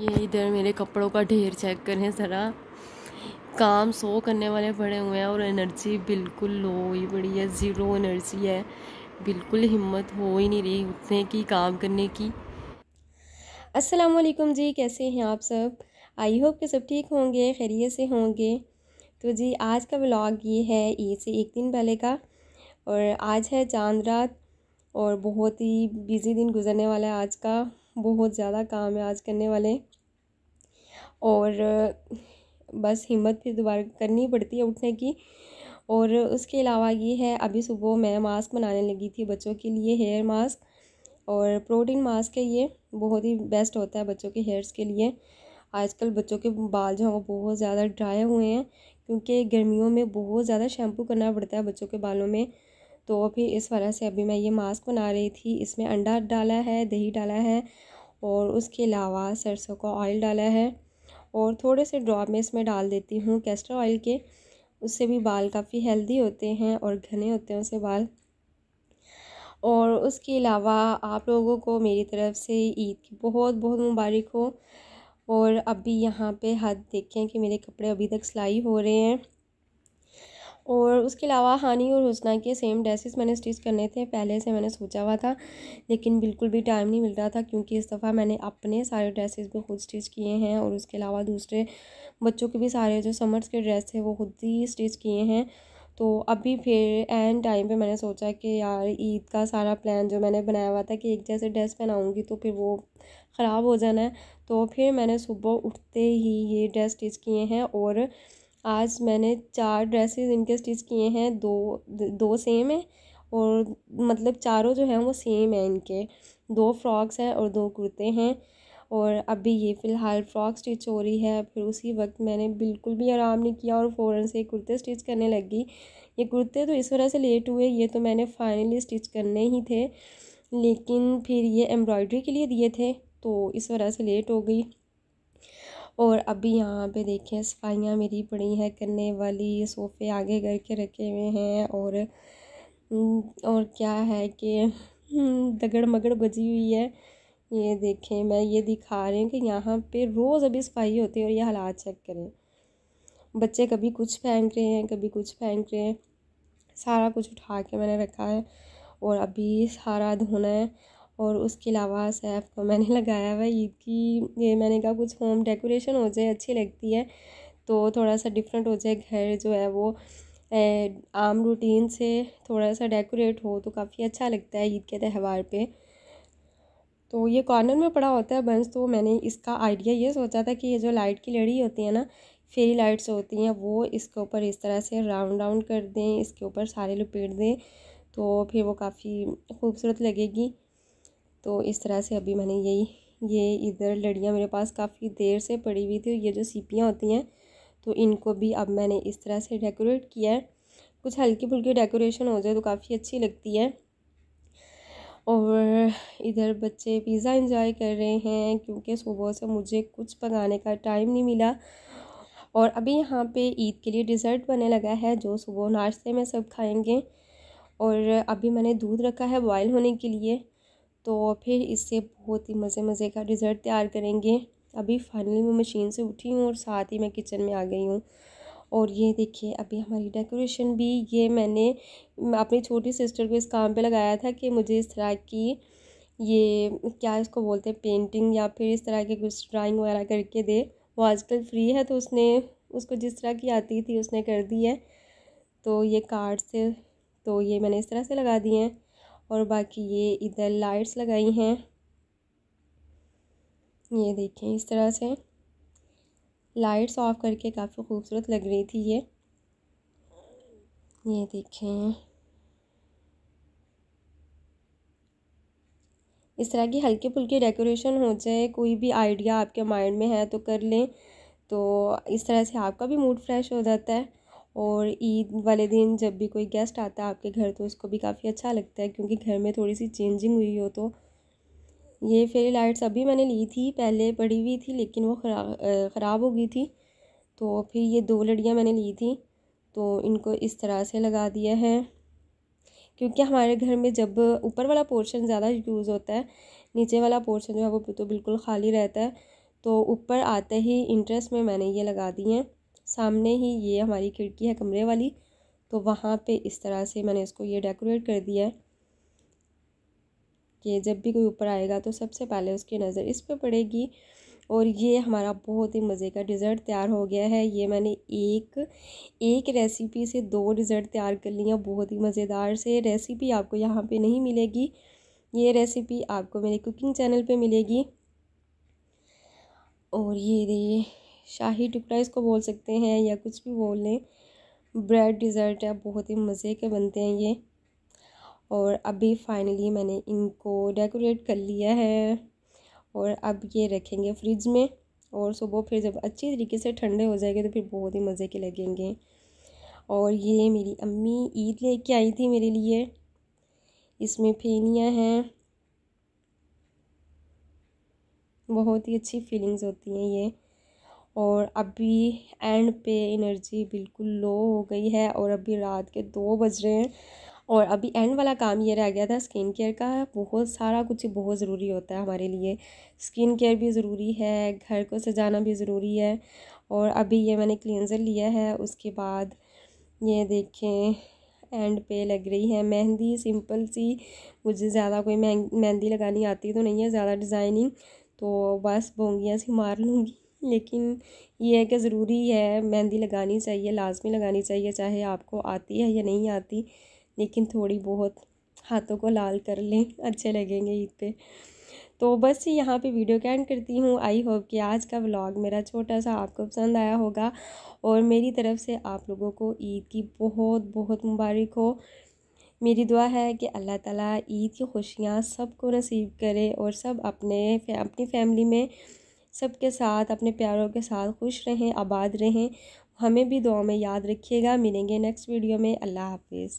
ये इधर मेरे कपड़ों का ढेर चेक करें ज़रा काम सो करने वाले पड़े हुए हैं और एनर्जी बिल्कुल लो ही पड़ी है ज़ीरो एनर्जी है बिल्कुल हिम्मत हो ही नहीं रही उतने की काम करने की वालेकुम जी कैसे हैं आप सब आई होप कि सब ठीक होंगे खैरियत से होंगे तो जी आज का ब्लॉग ये है ये से एक दिन पहले का और आज है चांद रात और बहुत ही बिज़ी दिन गुजरने वाला है आज का बहुत ज़्यादा काम है आज करने वाले और बस हिम्मत फिर दोबारा करनी पड़ती है उठने की और उसके अलावा ये है अभी सुबह मैं मास्क बनाने लगी थी बच्चों के लिए हेयर मास्क और प्रोटीन मास्क है ये बहुत ही बेस्ट होता है बच्चों के हेयर्स के लिए आजकल बच्चों के बाल जो हैं वो बहुत ज़्यादा ड्राई हुए हैं क्योंकि गर्मियों में बहुत ज़्यादा शैम्पू करना पड़ता है बच्चों के बालों में तो फिर इस वजह से अभी मैं ये मास्क बना रही थी इसमें अंडा डाला है दही डाला है और उसके अलावा सरसों का ऑयल डाला है और थोड़े से ड्रॉप में इसमें डाल देती हूँ कैस्टर ऑयल के उससे भी बाल काफ़ी हेल्दी होते हैं और घने होते हैं उससे बाल और उसके अलावा आप लोगों को मेरी तरफ़ से ईद की बहुत बहुत मुबारक हो और अभी यहाँ पे हाथ देखें कि मेरे कपड़े अभी तक सिलाई हो रहे हैं और उसके अलावा हानि और हुसना के सेम ड्रेसेस मैंने स्टिच करने थे पहले से मैंने सोचा हुआ था लेकिन बिल्कुल भी टाइम नहीं मिल रहा था क्योंकि इस दफ़ा मैंने अपने सारे ड्रेसेस भी खुद स्टिच किए हैं और उसके अलावा दूसरे बच्चों के भी सारे जो समर्स के ड्रेस थे वो खुद ही स्टिच किए हैं तो अभी फिर एंड टाइम पे मैंने सोचा कि यार ईद का सारा प्लान जो मैंने बनाया हुआ था कि एक जैसे ड्रेस पहनाऊँगी तो फिर वो ख़राब हो जाना है तो फिर मैंने सुबह उठते ही ये ड्रेस स्टिच किए हैं और आज मैंने चार ड्रेसेस इनके स्टिच किए हैं दो दो सेम हैं और मतलब चारों जो हैं वो सेम हैं इनके दो फ्रॉक्स हैं और दो कुर्ते हैं और अभी ये फ़िलहाल फ़्रॉक स्टिच हो रही है फिर उसी वक्त मैंने बिल्कुल भी आराम नहीं किया और फ़ौरन से कुर्ते स्टिच करने लगी ये कुर्ते तो इस वजह से लेट हुए ये तो मैंने फाइनली स्टिच करने ही थे लेकिन फिर ये एम्ब्रॉयडरी के लिए दिए थे तो इस वजह से लेट हो गई और अभी यहाँ पे देखिए सफाइयाँ मेरी पड़ी हैं करने वाली सोफ़े आगे करके रखे हुए हैं और हम्म, और क्या है कि हम्म, दगड़ मगड़ बजी हुई है ये देखें मैं ये दिखा रही हूँ कि यहाँ पे रोज़ अभी सफाई होती है और ये हालात चेक करें बच्चे कभी कुछ फेंक रहे हैं कभी कुछ फेंक रहे हैं सारा कुछ उठा के मैंने रखा है और अभी सारा धोना है और उसके अलावा सैफ़ को मैंने लगाया हुआ ईद की ये मैंने कहा कुछ होम डेकोरेशन हो जाए अच्छी लगती है तो थोड़ा सा डिफरेंट हो जाए घर जो है वो आम रूटीन से थोड़ा सा डेकोरेट हो तो काफ़ी अच्छा लगता है ईद के त्यौहार पे तो ये कॉर्नर में पड़ा होता है बंस तो मैंने इसका आइडिया ये सोचा था कि ये जो लाइट की लड़ी होती है ना फेरी लाइट्स होती हैं वो इसके ऊपर इस तरह से राउंड राउंड कर दें इसके ऊपर सारे लपेट दें तो फिर वो काफ़ी खूबसूरत लगेगी तो इस तरह से अभी मैंने यही ये इधर लड़ियाँ मेरे पास काफ़ी देर से पड़ी हुई थी ये जो सीपियाँ होती हैं तो इनको भी अब मैंने इस तरह से डेकोरेट किया है कुछ हल्की फुल्की डेकोरेशन हो जाए तो काफ़ी अच्छी लगती है और इधर बच्चे पिज़्ज़ा इंजॉय कर रहे हैं क्योंकि सुबह से मुझे कुछ पकाने का टाइम नहीं मिला और अभी यहाँ पे ईद के लिए डिज़र्ट बनने लगा है जो सुबह नाश्ते में सब खाएंगे और अभी मैंने दूध रखा है बॉयल होने के लिए तो फिर इससे बहुत ही मज़े मज़े का डिज़र्ट तैयार करेंगे अभी फाइनली मैं मशीन से उठी हूँ और साथ ही मैं किचन में आ गई हूँ और ये देखिए अभी हमारी डेकोरेशन भी ये मैंने अपनी छोटी सिस्टर को इस काम पे लगाया था कि मुझे इस तरह की ये क्या इसको बोलते हैं पेंटिंग या फिर इस तरह के कुछ ड्राइंग वगैरह करके दे वो आजकल फ्री है तो उसने उसको जिस तरह की आती थी उसने कर दी है तो ये कार्ड से तो ये मैंने इस तरह से लगा दिए हैं और बाकी ये इधर लाइट्स लगाई हैं ये देखें इस तरह से लाइट्स ऑफ करके काफ़ी खूबसूरत लग रही थी ये ये देखें इस तरह की हल्की फुल्की डेकोरेशन हो जाए कोई भी आइडिया आपके माइंड में है तो कर लें तो इस तरह से आपका भी मूड फ्रेश हो जाता है और ईद वाले दिन जब भी कोई गेस्ट आता है आपके घर तो उसको भी काफ़ी अच्छा लगता है क्योंकि घर में थोड़ी सी चेंजिंग हुई हो तो ये फेरी लाइट्स अभी मैंने ली थी पहले पड़ी हुई थी लेकिन वो खराब ख़राब हो गई थी तो फिर ये दो लड़ियाँ मैंने ली थी तो इनको इस तरह से लगा दिया है क्योंकि हमारे घर में जब ऊपर वाला पोर्शन ज़्यादा यूज़ होता है नीचे वाला पोर्शन जो है वो तो बिल्कुल खाली रहता है तो ऊपर आते ही इंटरेस्ट में मैंने ये लगा दी हैं सामने ही ये हमारी खिड़की है कमरे वाली तो वहाँ पे इस तरह से मैंने इसको ये डेकोरेट कर दिया है कि जब भी कोई ऊपर आएगा तो सबसे पहले उसकी नज़र इस पर पड़ेगी और ये हमारा बहुत ही मज़े का डिज़र्ट तैयार हो गया है ये मैंने एक एक रेसिपी से दो डिज़र्ट तैयार कर लिया बहुत ही मज़ेदार से रेसिपी आपको यहाँ पे नहीं मिलेगी ये रेसिपी आपको मेरे कुकिंग चैनल पे मिलेगी और ये देखिए शाही टुकड़ा इसको बोल सकते हैं या कुछ भी बोल लें ब्रेड डिज़र्ट है बहुत ही मज़े के बनते हैं ये और अभी फाइनली मैंने इनको डेकोरेट कर लिया है और अब ये रखेंगे फ्रिज में और सुबह फिर जब अच्छी तरीके से ठंडे हो जाएंगे तो फिर बहुत ही मज़े के लगेंगे और ये मेरी अम्मी ईद लेके आई थी मेरे लिए इसमें फेनियाँ हैं बहुत ही अच्छी फीलिंग्स होती हैं ये और अभी एंड पे एनर्जी बिल्कुल लो हो गई है और अभी रात के दो बज रहे हैं और अभी एंड वाला काम ये रह गया था स्किन केयर का बहुत सारा कुछ बहुत ज़रूरी होता है हमारे लिए स्किन केयर भी ज़रूरी है घर को सजाना भी ज़रूरी है और अभी ये मैंने क्लिनज़र लिया है उसके बाद ये देखें एंड पे लग रही है मेहंदी सिंपल सी मुझे ज़्यादा कोई मेहंदी लगानी आती तो नहीं है ज़्यादा डिज़ाइनिंग तो बस बोंगियाँ सी मार लूँगी लेकिन ये है कि ज़रूरी है मेहंदी लगानी चाहिए लाजमी लगानी चाहिए चाहे आपको आती है या नहीं आती लेकिन थोड़ी बहुत हाथों को लाल कर लें अच्छे लगेंगे ईद पे तो बस यहाँ पे वीडियो कैंड करती हूँ आई होप कि आज का व्लॉग मेरा छोटा सा आपको पसंद आया होगा और मेरी तरफ़ से आप लोगों को ईद की बहुत बहुत मुबारक हो मेरी दुआ है कि अल्लाह ताला ईद की खुशियाँ सबको नसीब करे और सब अपने अपनी फैमिली में सबके साथ अपने प्यारों के साथ खुश रहें आबाद रहें हमें भी दुआ में याद रखिएगा मिलेंगे नेक्स्ट वीडियो में अल्लाह हाफिज़